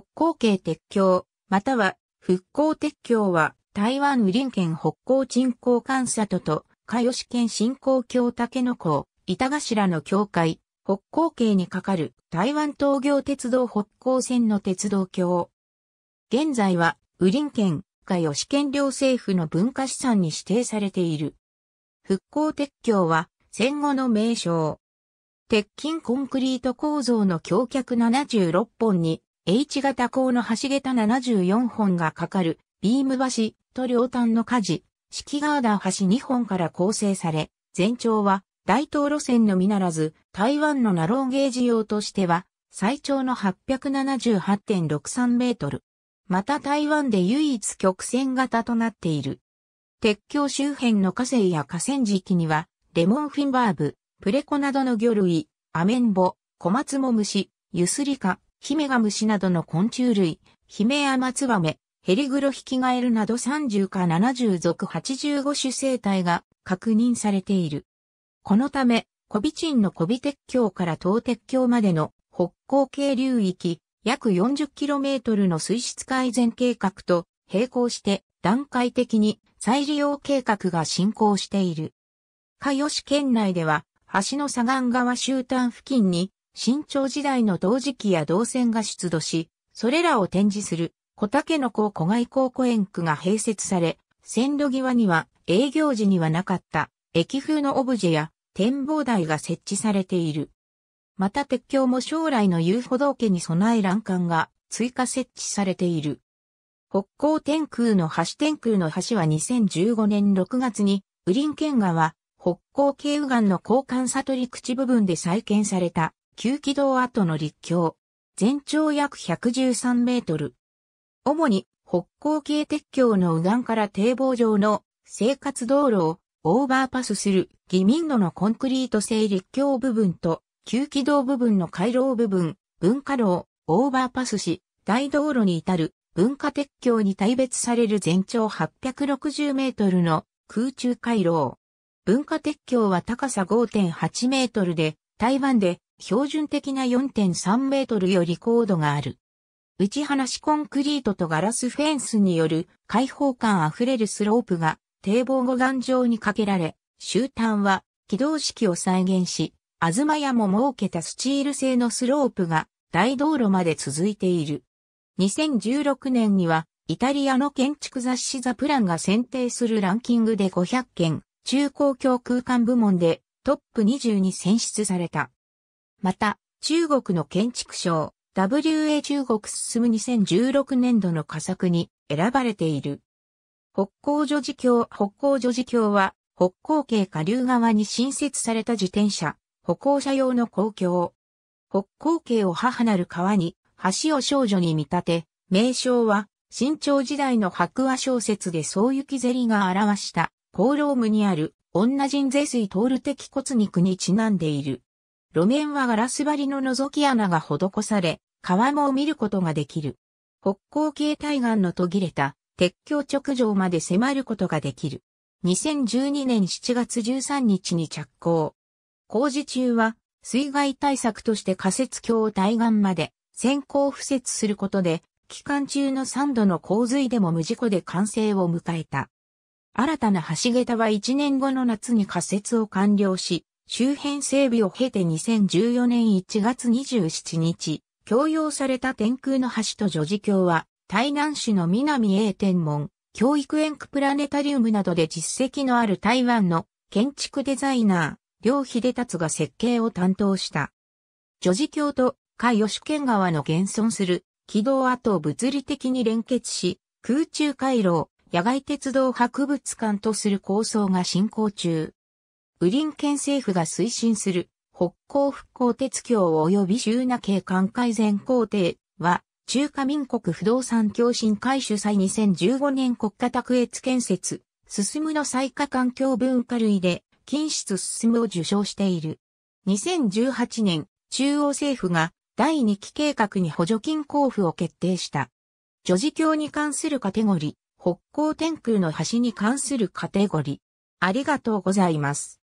北港系鉄橋、または復興鉄橋は台湾雨林県北港鎮港関里と、加吉県新港橋竹野港、板頭の境界、北港系に架かる台湾東行鉄道北港線の鉄道橋。現在は、雨林県、加吉県両政府の文化資産に指定されている。復興鉄橋は、戦後の名称。鉄筋コンクリート構造の橋脚76本に、H 型鋼の橋桁74本がかかる、ビーム橋と両端の火事、式ガーダー橋2本から構成され、全長は大東路線のみならず、台湾のナローゲージ用としては、最長の878.63メートル。また台湾で唯一曲線型となっている。鉄橋周辺の河川や河川敷には、レモンフィンバーブ、プレコなどの魚類、アメンボ、小松も虫、ユスリカ、ヒメガムシなどの昆虫類、ヒメアマツバメ、ヘリグロヒキガエルなど30か70属85種生態が確認されている。このため、コビチンのコビ鉄橋から東鉄橋までの北高系流域、約 40km の水質改善計画と並行して段階的に再利用計画が進行している。加吉県内では橋の左岸側終端付近に新朝時代の同時期や動線が出土し、それらを展示する小竹の子古外高古園区が併設され、線路際には営業時にはなかった駅風のオブジェや展望台が設置されている。また鉄橋も将来の遊歩道家に備え欄干が追加設置されている。北高天空の橋天空の橋は2015年6月に、ウリン県川、北高慶右岸の交換悟り口部分で再建された旧軌道跡の陸橋。全長約113メートル。主に北高系鉄橋の右岸から堤防上の生活道路をオーバーパスする義民度のコンクリート製立橋部分と旧軌道部分の回廊部分、文化路をオーバーパスし、大道路に至る文化鉄橋に大別される全長860メートルの空中回廊。文化鉄橋は高さ5.8メートルで、台湾で標準的な4.3メートルより高度がある。打ち放しコンクリートとガラスフェンスによる開放感あふれるスロープが堤防護岸上にかけられ、終端は軌道式を再現し、東屋も設けたスチール製のスロープが大道路まで続いている。2016年にはイタリアの建築雑誌ザプランが選定するランキングで500件中公共空間部門でトップ20に選出された。また、中国の建築賞、WA 中国進む2016年度の佳作に選ばれている。北高女児橋、北高女児橋は、北高系下流側に新設された自転車、歩行者用の公共。北高系を母なる川に、橋を少女に見立て、名称は、新潮時代の白話小説で総雪ゼリが表した、高ロームにある、女人税水通る的骨肉にちなんでいる。路面はガラス張りの覗き穴が施され、川面を見ることができる。北高系対岸の途切れた鉄橋直上まで迫ることができる。2012年7月13日に着工。工事中は水害対策として仮設橋を対岸まで先行敷設することで、期間中の3度の洪水でも無事故で完成を迎えた。新たな橋桁は1年後の夏に仮設を完了し、周辺整備を経て2014年1月27日、供用された天空の橋と女児橋は、台南市の南英天門、教育園区プラネタリウムなどで実績のある台湾の建築デザイナー、両秀達が設計を担当した。女児橋と下吉県側の現存する軌道跡を物理的に連結し、空中回廊、野外鉄道博物館とする構想が進行中。ウリン県政府が推進する北港復興鉄橋及び周那景観改善工程は、中華民国不動産共振会主催2015年国家卓越建設、進むの最下環境文化類で、金質進むを受賞している。2018年、中央政府が第2期計画に補助金交付を決定した。女児教に関するカテゴリー、北高天空の橋に関するカテゴリー。ありがとうございます。